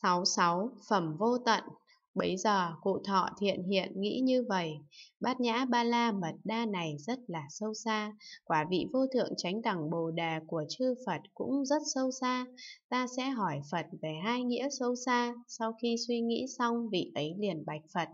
sáu sáu phẩm vô tận Bấy giờ cụ thọ thiện hiện nghĩ như vậy, bát nhã ba la mật đa này rất là sâu xa, quả vị vô thượng chánh đẳng bồ đề của chư Phật cũng rất sâu xa. Ta sẽ hỏi Phật về hai nghĩa sâu xa, sau khi suy nghĩ xong vị ấy liền bạch Phật.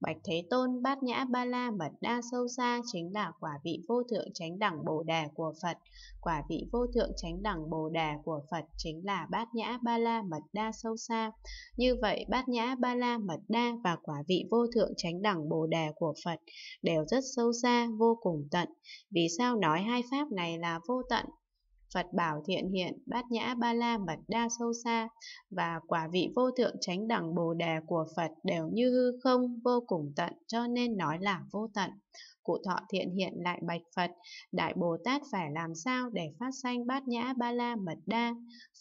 Bạch Thế Tôn bát nhã ba la mật đa sâu xa chính là quả vị vô thượng chánh đẳng bồ đề của Phật. Quả vị vô thượng chánh đẳng bồ đề của Phật chính là bát nhã ba la mật đa sâu xa. Như vậy bát nhã ba la mật đa và quả vị vô thượng chánh đẳng bồ đề của Phật đều rất sâu xa, vô cùng tận. Vì sao nói hai pháp này là vô tận? Phật bảo thiện hiện, bát nhã ba la mật đa sâu xa và quả vị vô thượng chánh đẳng bồ đề của Phật đều như hư không, vô cùng tận cho nên nói là vô tận. Cụ thọ thiện hiện lại bạch Phật, Đại Bồ Tát phải làm sao để phát sanh bát nhã ba la mật đa?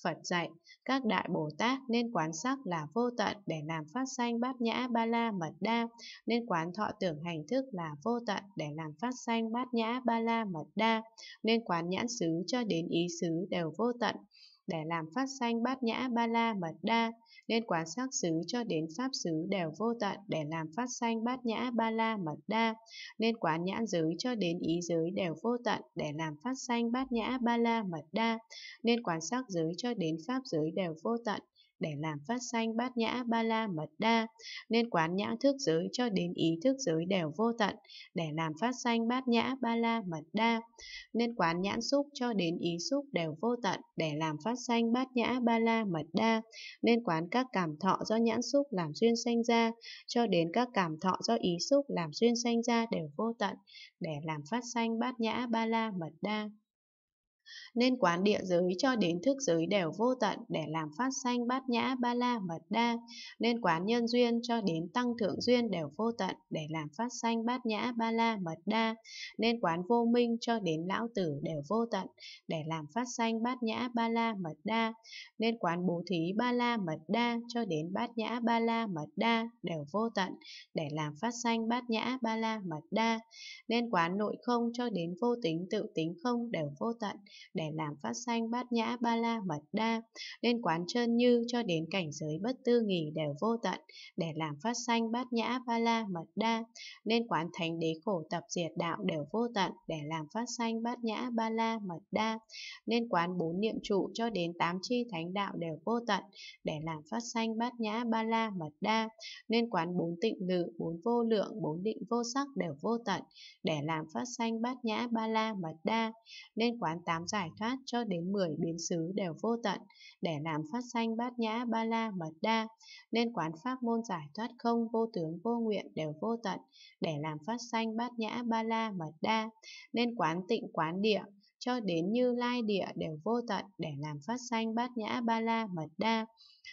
Phật dạy, các Đại Bồ Tát nên quán sắc là vô tận để làm phát sanh bát nhã ba la mật đa, nên quán thọ tưởng hành thức là vô tận để làm phát sanh bát nhã ba la mật đa, nên quán nhãn xứ cho đến ý ý xứ đều vô tận, để làm phát sanh bát nhã ba la mật đa, nên quán sắc xứ cho đến pháp xứ đều vô tận để làm phát sanh bát nhã ba la mật đa, nên quán nhãn giới cho đến ý giới đều vô tận để làm phát sanh bát nhã ba la mật đa, nên quán sắc giới cho đến pháp giới đều vô tận để làm phát sanh bát nhã ba la mật đa, nên quán nhãn thức giới cho đến ý thức giới đều vô tận, để làm phát sanh bát nhã ba la mật đa, nên quán nhãn xúc cho đến ý xúc đều vô tận, để làm phát sanh bát nhã ba la mật đa, nên quán các cảm thọ do nhãn xúc làm duyên sanh ra, cho đến các cảm thọ do ý xúc làm duyên sanh ra đều vô tận, để làm phát sanh bát nhã ba la mật đa nên quán địa giới cho đến thức giới đều vô tận để làm phát sanh bát nhã ba la mật đa nên quán nhân duyên cho đến tăng thượng duyên đều vô tận để làm phát sanh bát nhã ba la mật đa nên quán vô minh cho đến lão tử đều vô tận để làm phát sanh bát nhã ba la mật đa nên quán bố thí ba la mật đa cho đến bát nhã ba la mật đa đều vô tận để làm phát sanh bát nhã ba la mật đa nên quán nội không cho đến vô tính tự tính không đều vô tận để làm phát sanh bát nhã ba la mật đa, nên quán chân như cho đến cảnh giới bất tư nghỉ đều vô tận, để làm phát sanh bát nhã ba la mật đa, nên quán thánh đế khổ tập diệt đạo đều vô tận, để làm phát sanh bát nhã ba la mật đa, nên quán bốn niệm trụ cho đến tám chi thánh đạo đều vô tận, để làm phát sanh bát nhã ba la mật đa, nên quán bốn tịnh lự, bốn vô lượng, bốn định vô sắc đều vô tận, để làm phát sanh bát nhã ba la mật đa, nên quán tám giải thoát cho đến 10 biến xứ đều vô tận, để làm phát sanh bát nhã ba la mật đa, nên quán pháp môn giải thoát không vô tướng vô nguyện đều vô tận, để làm phát sanh bát nhã ba la mật đa, nên quán tịnh quán địa, cho đến như lai địa đều vô tận để làm phát sanh bát nhã ba la mật đa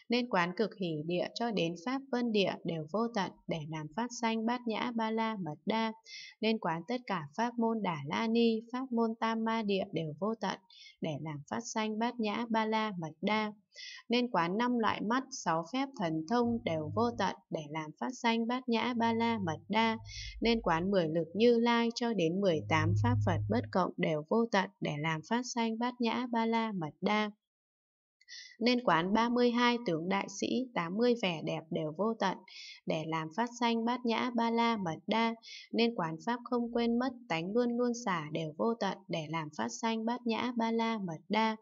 nên quán cực hỷ địa cho đến pháp vân địa đều vô tận để làm phát sanh bát nhã ba la mật đa. Nên quán tất cả pháp môn đả la ni, pháp môn tam ma địa đều vô tận để làm phát sanh bát nhã ba la mật đa. Nên quán năm loại mắt, sáu phép thần thông đều vô tận để làm phát sanh bát nhã ba la mật đa. Nên quán mười lực như lai cho đến mười tám pháp Phật bất cộng đều vô tận để làm phát sanh bát nhã ba la mật đa. Nên quán 32 tướng đại sĩ 80 vẻ đẹp đều vô tận, để làm phát sanh bát nhã ba la mật đa. Nên quán pháp không quên mất, tánh luôn luôn xả đều vô tận, để làm phát sanh bát nhã ba la mật đa.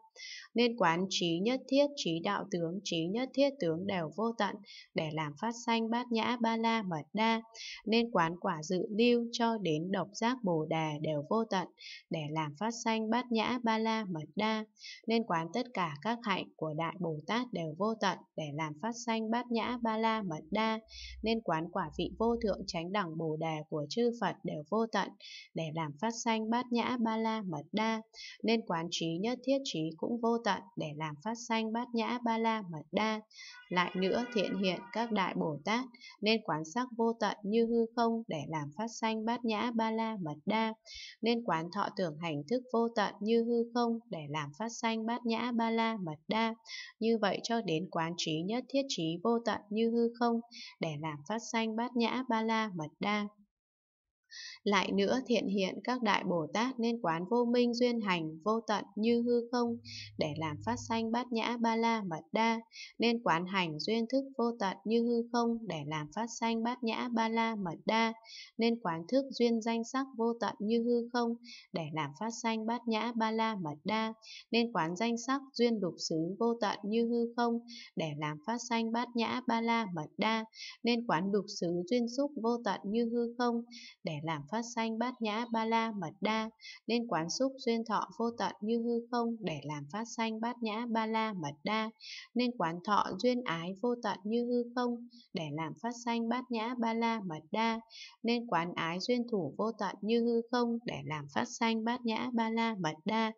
Nên quán trí nhất thiết, trí đạo tướng, trí nhất thiết tướng đều vô tận, để làm phát sanh bát nhã ba la mật đa. Nên quán quả dự lưu cho đến độc giác bồ đề đều vô tận, để làm phát sanh bát nhã ba la mật đa. Nên quán tất cả các hạnh của Đại Bồ Tát đều vô tận để làm phát sanh bát nhã ba la mật đa, nên quán quả vị vô thượng chánh đẳng Bồ Đề của chư Phật đều vô tận để làm phát sanh bát nhã ba la mật đa, nên quán trí nhất thiết trí cũng vô tận để làm phát sanh bát nhã ba la mật đa, lại nữa thiện hiện các đại Bồ Tát nên quán sắc vô tận như hư không để làm phát sanh bát nhã ba la mật đa, nên quán thọ tưởng hành thức vô tận như hư không để làm phát sanh bát nhã ba la mật đa, như vậy cho đến quán trí nhất thiết trí vô tận như hư không để làm phát sanh bát nhã ba la mật đa. Lại nữa thiện hiện các đại Bồ Tát nên quán vô minh duyên hành vô tận như hư không để làm phát sanh bát nhã ba la mật đa, nên quán hành duyên thức vô tận như hư không để làm phát sanh bát nhã ba la mật đa, nên quán thức duyên danh sắc vô tận như hư không để làm phát sanh bát nhã ba la mật đa, nên quán danh sắc duyên lục xứ vô tận như hư không để làm phát sanh bát nhã ba la mật đa, nên quán lục xứ duyên xúc vô tận như hư không để làm phát sanh bát nhã ba la mật đa, nên quán xúc duyên thọ vô tận như hư không để làm phát sanh bát nhã ba la mật đa, nên quán thọ duyên ái vô tận như hư không để làm phát sanh bát nhã ba la mật đa, nên quán ái duyên thủ vô tận như hư không để làm phát sanh bát nhã ba la mật đa,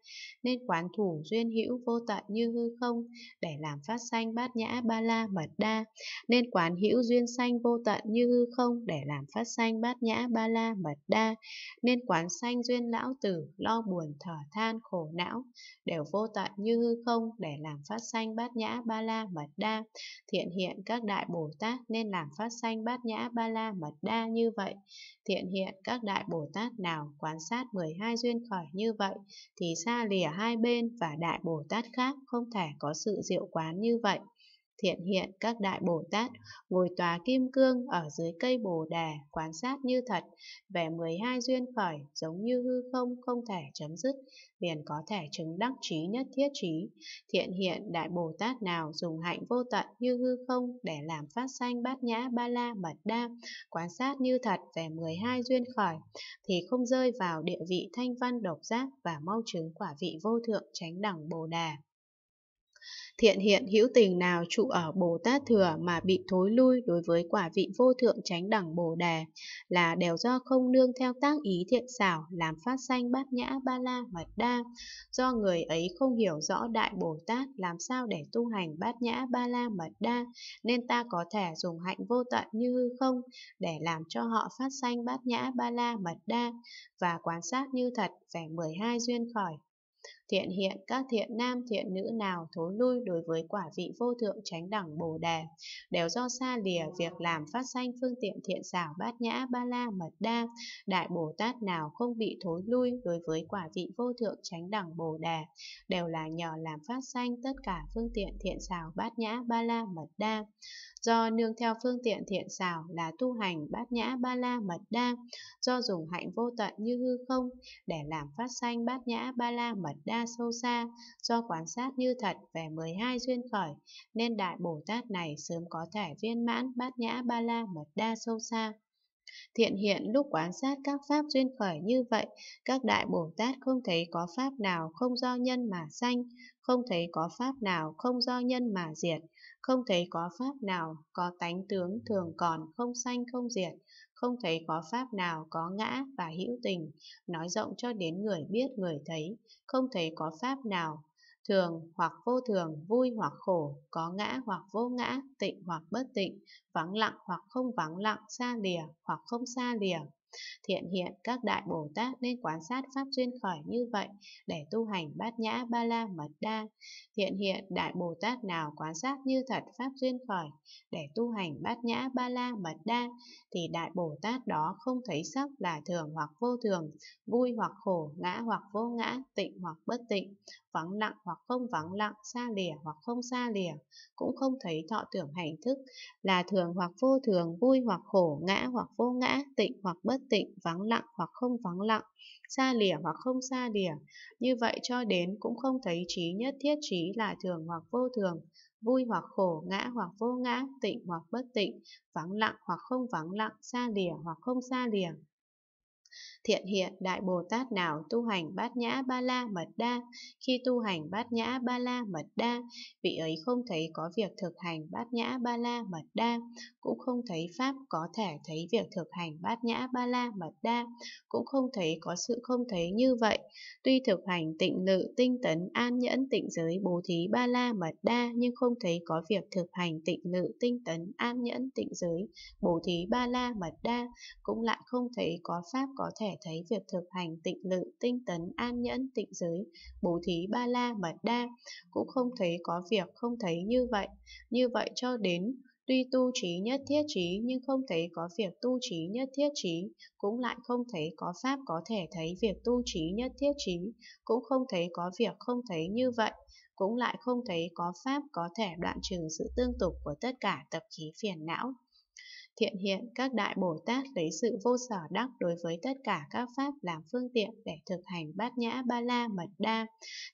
nên quán thủ duyên hữu vô tận như hư không để làm phát sanh bát nhã ba la mật đa, nên quán hữu duyên sanh vô tận như hư không để làm phát sanh bát nhã ba la đa mật đa, nên quán sanh duyên lão tử lo buồn thở than khổ não, đều vô tận như hư không để làm phát sanh bát nhã ba la mật đa. Thiện hiện các đại Bồ Tát nên làm phát sanh bát nhã ba la mật đa như vậy. Thiện hiện các đại Bồ Tát nào quán sát 12 duyên khởi như vậy, thì xa lìa hai bên và đại Bồ Tát khác không thể có sự diệu quán như vậy thiện hiện các đại Bồ Tát ngồi tòa kim cương ở dưới cây Bồ Đà quan sát như thật về 12 duyên khởi giống như hư không không thể chấm dứt liền có thể chứng đắc trí nhất thiết trí thiện hiện đại Bồ Tát nào dùng hạnh vô tận như hư không để làm phát sanh bát nhã ba la mật đa quan sát như thật về 12 duyên khởi thì không rơi vào địa vị thanh văn độc giác và mau chứng quả vị vô thượng chánh đẳng Bồ Đà thiện hiện hữu tình nào trụ ở Bồ Tát Thừa mà bị thối lui đối với quả vị vô thượng tránh đẳng Bồ Đề là đều do không nương theo tác ý thiện xảo làm phát sanh bát nhã ba la mật đa, do người ấy không hiểu rõ Đại Bồ Tát làm sao để tu hành bát nhã ba la mật đa, nên ta có thể dùng hạnh vô tận như hư không để làm cho họ phát sanh bát nhã ba la mật đa và quan sát như thật vẻ 12 duyên khởi thiện hiện các thiện nam thiện nữ nào thối lui đối với quả vị vô thượng chánh đẳng bồ đề đều do xa lìa việc làm phát sanh phương tiện thiện xảo bát nhã ba la mật đa đại bồ tát nào không bị thối lui đối với quả vị vô thượng chánh đẳng bồ đề đều là nhờ làm phát sanh tất cả phương tiện thiện xảo bát nhã ba la mật đa do nương theo phương tiện thiện xảo là tu hành bát nhã ba la mật đa do dùng hạnh vô tận như hư không để làm phát sanh bát nhã ba la mật đa tra sâu xa, do quan sát như thật về 12 duyên khởi, nên Đại Bồ Tát này sớm có thể viên mãn bát nhã ba la mật đa sâu xa. Thiện hiện lúc quan sát các pháp duyên khởi như vậy, các đại Bồ Tát không thấy có pháp nào không do nhân mà sanh, không thấy có pháp nào không do nhân mà diệt, không thấy có pháp nào có tánh tướng thường còn không sanh không diệt, không thấy có pháp nào có ngã và hữu tình, nói rộng cho đến người biết người thấy, không thấy có pháp nào thường hoặc vô thường, vui hoặc khổ, có ngã hoặc vô ngã, tịnh hoặc bất tịnh, vắng lặng hoặc không vắng lặng, xa lìa hoặc không xa lìa, Thiện hiện các đại Bồ Tát nên quan sát pháp duyên khởi như vậy để tu hành bát nhã ba la mật đa. Thiện hiện đại Bồ Tát nào quan sát như thật pháp duyên khởi để tu hành bát nhã ba la mật đa thì đại Bồ Tát đó không thấy sắc là thường hoặc vô thường, vui hoặc khổ, ngã hoặc vô ngã, tịnh hoặc bất tịnh, vắng lặng hoặc không vắng lặng, xa lìa hoặc không xa lìa, cũng không thấy thọ tưởng hành thức, là thường hoặc vô thường, vui hoặc khổ, ngã hoặc vô ngã, tịnh hoặc bất tịnh, vắng lặng hoặc không vắng lặng, xa lìa hoặc không xa lìa. Như vậy cho đến cũng không thấy trí nhất thiết trí là thường hoặc vô thường, vui hoặc khổ, ngã hoặc vô ngã, tịnh hoặc bất tịnh, vắng lặng hoặc không vắng lặng, xa lìa hoặc không xa lìa thiện hiện đại bồ tát nào tu hành bát nhã ba la mật đa khi tu hành bát nhã ba la mật đa vị ấy không thấy có việc thực hành bát nhã ba la mật đa cũng không thấy pháp có thể thấy việc thực hành bát nhã ba la mật đa cũng không thấy có sự không thấy như vậy tuy thực hành tịnh lự tinh tấn an nhẫn tịnh giới bố thí ba la mật đa nhưng không thấy có việc thực hành tịnh lự tinh tấn an nhẫn tịnh giới bố thí ba la mật đa cũng lại không thấy có pháp có thể thể thấy việc thực hành tịnh lự, tinh tấn, an nhẫn, tịnh giới, bố thí ba la mật đa, cũng không thấy có việc không thấy như vậy. Như vậy cho đến Tuy tu trí nhất thiết trí nhưng không thấy có việc tu trí nhất thiết trí, cũng lại không thấy có pháp có thể thấy việc tu trí nhất thiết trí, cũng không thấy có việc không thấy như vậy, cũng lại không thấy có pháp có thể đoạn trừ sự tương tục của tất cả tập khí phiền não. Thiện hiện các đại Bồ Tát lấy sự vô sở đắc đối với tất cả các pháp làm phương tiện để thực hành bát nhã ba la mật đa.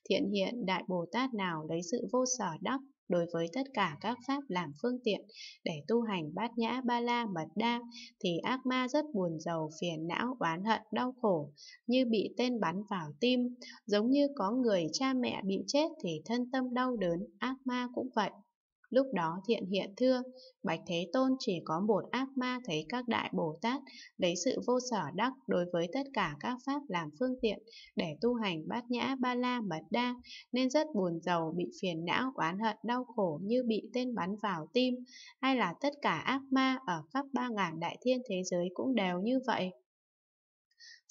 Thiện hiện đại Bồ Tát nào lấy sự vô sở đắc đối với tất cả các pháp làm phương tiện để tu hành bát nhã ba la mật đa thì ác ma rất buồn rầu phiền não oán hận đau khổ như bị tên bắn vào tim giống như có người cha mẹ bị chết thì thân tâm đau đớn ác ma cũng vậy Lúc đó thiện hiện thưa, Bạch Thế Tôn chỉ có một ác ma thấy các đại Bồ Tát lấy sự vô sở đắc đối với tất cả các pháp làm phương tiện để tu hành bát nhã ba la mật đa, nên rất buồn giàu bị phiền não oán hận đau khổ như bị tên bắn vào tim, hay là tất cả ác ma ở khắp ba ngàn đại thiên thế giới cũng đều như vậy.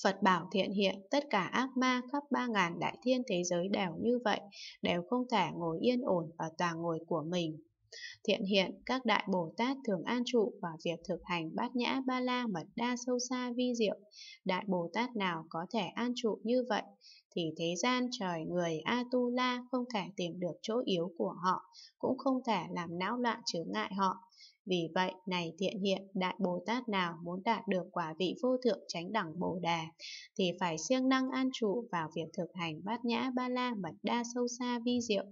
Phật bảo thiện hiện tất cả ác ma khắp ba ngàn đại thiên thế giới đều như vậy, đều không thể ngồi yên ổn ở tòa ngồi của mình. Thiện hiện, các đại Bồ Tát thường an trụ vào việc thực hành bát nhã ba la mật đa sâu xa vi diệu. Đại Bồ Tát nào có thể an trụ như vậy, thì thế gian trời người a tu la không thể tìm được chỗ yếu của họ, cũng không thể làm não loạn chướng ngại họ. Vì vậy, này thiện hiện, Đại Bồ Tát nào muốn đạt được quả vị vô thượng chánh đẳng Bồ Đà, thì phải siêng năng an trụ vào việc thực hành bát nhã ba la mật đa sâu xa vi diệu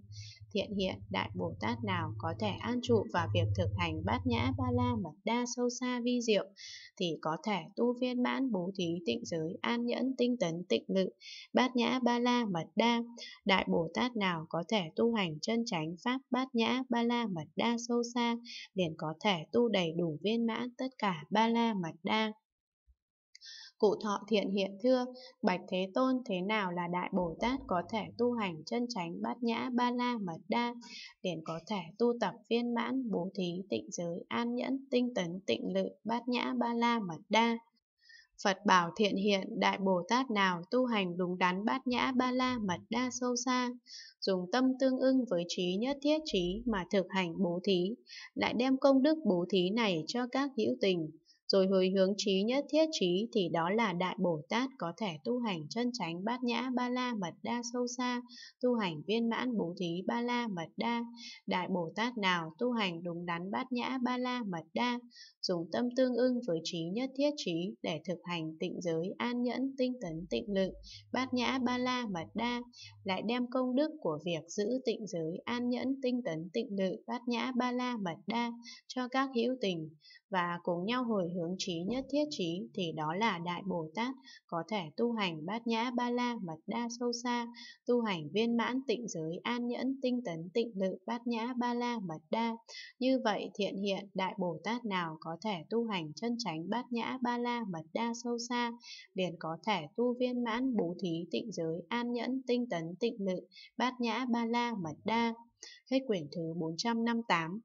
thiện hiện Đại Bồ Tát nào có thể an trụ vào việc thực hành bát nhã ba la mật đa sâu xa vi diệu, thì có thể tu viên mãn bố thí tịnh giới, an nhẫn, tinh tấn, tịnh lự, bát nhã ba la mật đa. Đại Bồ Tát nào có thể tu hành chân chánh pháp bát nhã ba la mật đa sâu xa, liền có thể tu đầy đủ viên mãn tất cả ba la mật đa. Cụ thọ thiện hiện thưa, Bạch Thế Tôn thế nào là Đại Bồ Tát có thể tu hành chân chánh bát nhã ba la mật đa, liền có thể tu tập viên mãn, bố thí, tịnh giới, an nhẫn, tinh tấn, tịnh lự, bát nhã ba la mật đa. Phật bảo thiện hiện Đại Bồ Tát nào tu hành đúng đắn bát nhã ba la mật đa sâu xa, dùng tâm tương ưng với trí nhất thiết trí mà thực hành bố thí, lại đem công đức bố thí này cho các hữu tình, rồi hồi hướng trí nhất thiết trí thì đó là Đại Bồ Tát có thể tu hành chân chánh bát nhã ba la mật đa sâu xa, tu hành viên mãn bố thí ba la mật đa. Đại Bồ Tát nào tu hành đúng đắn bát nhã ba la mật đa, dùng tâm tương ưng với trí nhất thiết trí để thực hành tịnh giới an nhẫn tinh tấn tịnh lực, bát nhã ba la mật đa, lại đem công đức của việc giữ tịnh giới an nhẫn tinh tấn tịnh lực bát nhã ba la mật đa cho các hữu tình và cùng nhau hồi hướng trí nhất thiết trí thì đó là Đại Bồ Tát, có thể tu hành bát nhã ba la mật đa sâu xa, tu hành viên mãn tịnh giới an nhẫn tinh tấn tịnh lự bát nhã ba la mật đa. Như vậy thiện hiện Đại Bồ Tát nào có thể tu hành chân chánh bát nhã ba la mật đa sâu xa, liền có thể tu viên mãn bố thí tịnh giới an nhẫn tinh tấn tịnh lự bát nhã ba la mật đa. Hết quyển thứ 458